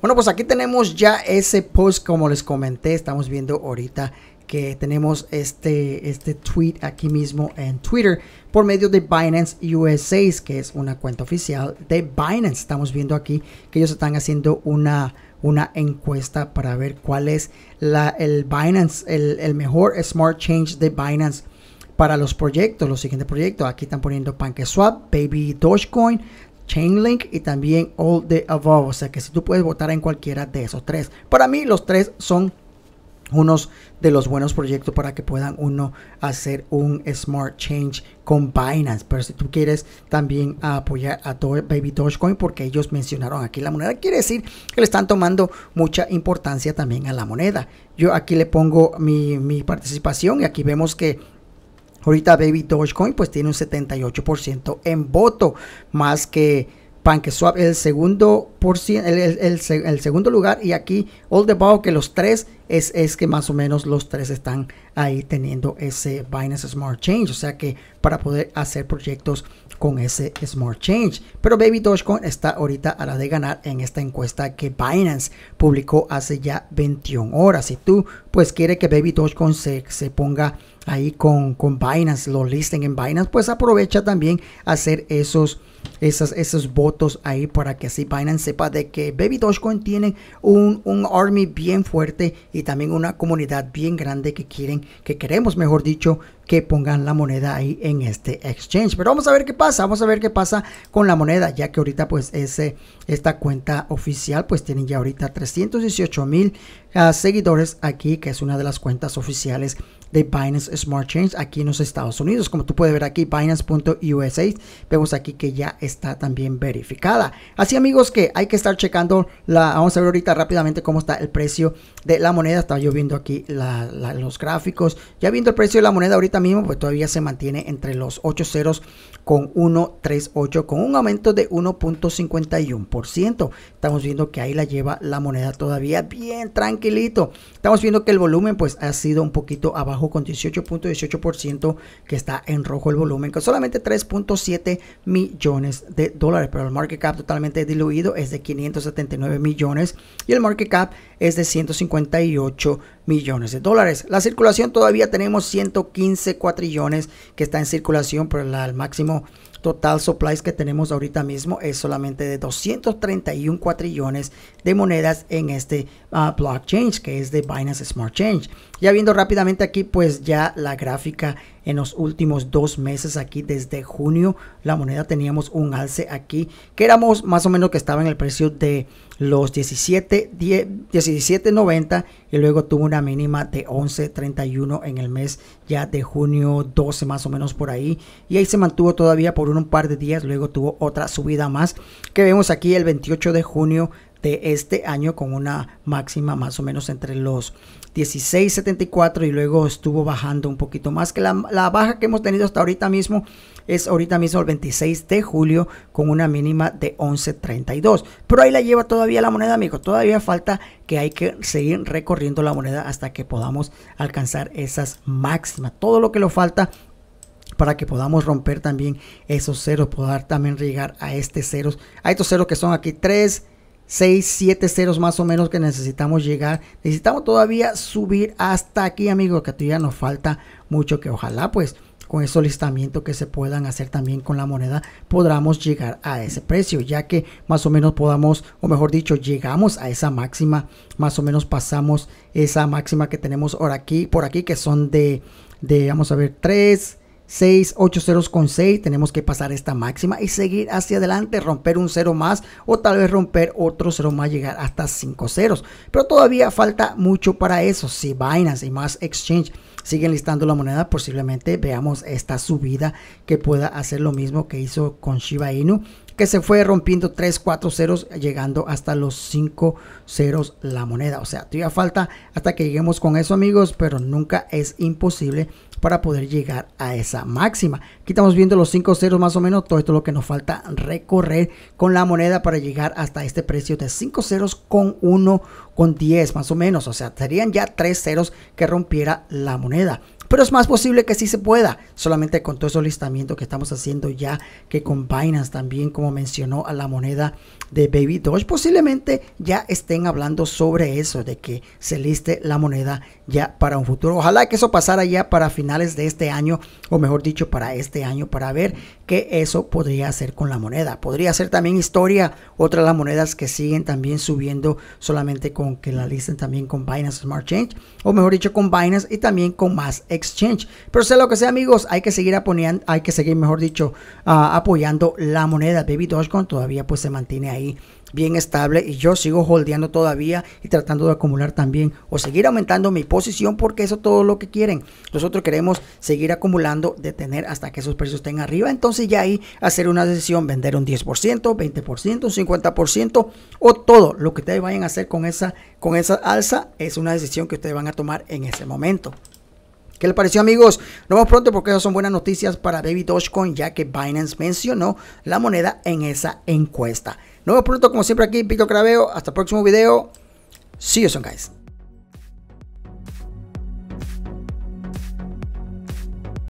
Bueno, pues aquí tenemos ya ese post, como les comenté, estamos viendo ahorita que tenemos este, este tweet aquí mismo en Twitter por medio de Binance USA, que es una cuenta oficial de Binance. Estamos viendo aquí que ellos están haciendo una, una encuesta para ver cuál es la, el Binance, el, el mejor Smart Change de Binance para los proyectos, los siguientes proyectos. Aquí están poniendo PancakeSwap, Baby Dogecoin, Chainlink y también All the Above. O sea que si tú puedes votar en cualquiera de esos tres. Para mí los tres son unos de los buenos proyectos para que puedan uno hacer un smart change con Binance. Pero si tú quieres también apoyar a todo Baby Dogecoin, porque ellos mencionaron aquí la moneda, quiere decir que le están tomando mucha importancia también a la moneda. Yo aquí le pongo mi, mi participación y aquí vemos que Ahorita Baby Dogecoin pues tiene un 78% en voto, más que PancakeSwap el segundo por cien, el, segundo lugar y aquí All the Bow que los tres es, es que más o menos los tres están ahí teniendo ese Binance Smart Change, o sea que para poder hacer proyectos con ese Smart Change. Pero Baby Dogecoin está ahorita a la de ganar en esta encuesta que Binance publicó hace ya 21 horas. y tú pues quieres que Baby Dogecoin se ponga ahí con, Binance, lo listen en Binance, pues aprovecha también hacer esos, esos votos ahí para que así Binance sepa de que Baby Dogecoin tiene un, un army bien fuerte y también una comunidad bien grande que quieren, que queremos, mejor dicho, que pongan la moneda ahí en este exchange. Pero vamos a ver qué pasa, vamos a ver qué pasa con la moneda, ya que ahorita pues ese, esta cuenta oficial pues tienen ya ahorita 318 mil ah, seguidores aquí, que es una de las cuentas oficiales de Binance Smart Change aquí en los Estados Unidos. Como tú puedes ver aquí, Binance.usa, vemos aquí que ya está también verificada. Así amigos que hay que estar checando, la, vamos a ver ahorita rápidamente cómo está el precio de la moneda. Estaba yo viendo aquí los gráficos, ya viendo el precio de la moneda ahorita mismo pues todavía se mantiene entre los 8 ceros con 1.38 con un aumento de 1.51%. Estamos viendo que ahí la lleva la moneda todavía bien tranquilito. Estamos viendo que el volumen pues ha sido un poquito abajo con 18.18% que está en rojo el volumen con solamente 3.7 millones de dólares, pero el market cap totalmente diluido es de 579 millones y el market cap es de 158 millones millones de dólares. La circulación todavía tenemos 115 cuatrillones que está en circulación, pero el máximo total supplies que tenemos ahorita mismo es solamente de 231 cuatrillones de monedas en este ah, blockchain que es de Binance Smart Change. Ya viendo rápidamente aquí pues ya la gráfica en los últimos dos meses aquí desde junio la moneda teníamos un alce aquí que éramos más o menos que estaba en el precio de los 17 17.90 y luego tuvo una mínima de 11.31 en el mes ya de junio 12 más o menos por ahí y ahí se mantuvo todavía por un par de días, luego tuvo otra subida más que vemos aquí el 28 de junio de este año con una máxima más o menos entre los 16.74 y luego estuvo bajando un poquito más que la, baja que hemos tenido hasta ahorita mismo es ahorita mismo el 26 de julio con una mínima de 11.32 pero ahí la lleva todavía la moneda amigo todavía falta que hay que seguir recorriendo la moneda hasta que podamos alcanzar esas máximas todo lo que lo falta para que podamos romper también esos ceros, poder también llegar a este ceros, a estos ceros que son aquí 3, 6, 7 ceros más o menos que necesitamos llegar. Necesitamos todavía subir hasta aquí, amigos, que todavía nos falta mucho, que ojalá pues con esos listamientos que se puedan hacer también con la moneda, podamos llegar a ese precio, ya que más o menos podamos, o mejor dicho, llegamos a esa máxima, más o menos pasamos esa máxima que tenemos ahora aquí, por aquí, que son de, de vamos a ver, 3, 6, 8 ceros con 6, tenemos que pasar esta máxima y seguir hacia adelante, romper un cero más o tal vez romper otro cero más, llegar hasta 5 ceros. Pero todavía falta mucho para eso. Si Binance y más Exchange siguen listando la moneda, posiblemente veamos esta subida que pueda hacer lo mismo que hizo con Shiba Inu que se fue rompiendo 3, 4 ceros, llegando hasta los 5 ceros la moneda. O sea, todavía falta hasta que lleguemos con eso, amigos, pero nunca es imposible para poder llegar a esa máxima. Aquí estamos viendo los 5 ceros más o menos, todo esto es lo que nos falta recorrer con la moneda para llegar hasta este precio de 5 ceros con 1 con 10 más o menos, o sea, serían ya 3 ceros que rompiera la moneda. Pero es más posible que sí se pueda, solamente con todo ese listamiento que estamos haciendo ya, que con Binance también, como mencionó a la moneda de Baby Doge, posiblemente ya estén hablando sobre eso, de que se liste la moneda ya para un futuro. Ojalá que eso pasara ya para finales de este año, o mejor dicho, para este año, para ver qué eso podría hacer con la moneda. Podría ser también historia, otra de las monedas que siguen también subiendo solamente con que la listen también con Binance Smart Change, o mejor dicho, con Binance y también con más Exchange. Pero sea lo que sea, amigos, hay que seguir apoyando, hay que seguir, mejor dicho, ah, apoyando la moneda. Baby Dogecoin todavía pues se mantiene ahí bien estable y yo sigo holdeando todavía y tratando de acumular también o seguir aumentando mi posición porque eso es todo lo que quieren. Nosotros queremos seguir acumulando, detener hasta que esos precios estén arriba. Entonces ya ahí hacer una decisión, vender un 10%, 20%, 50% o todo lo que ustedes vayan a hacer con esa, con esa alza es una decisión que ustedes van a tomar en ese momento. ¿Qué les pareció amigos? Nos vemos pronto porque esas son buenas noticias para Baby Dogecoin ya que Binance mencionó la moneda en esa encuesta. Nos vemos pronto como siempre aquí, Pito Craveo. Hasta el próximo video. See you soon guys.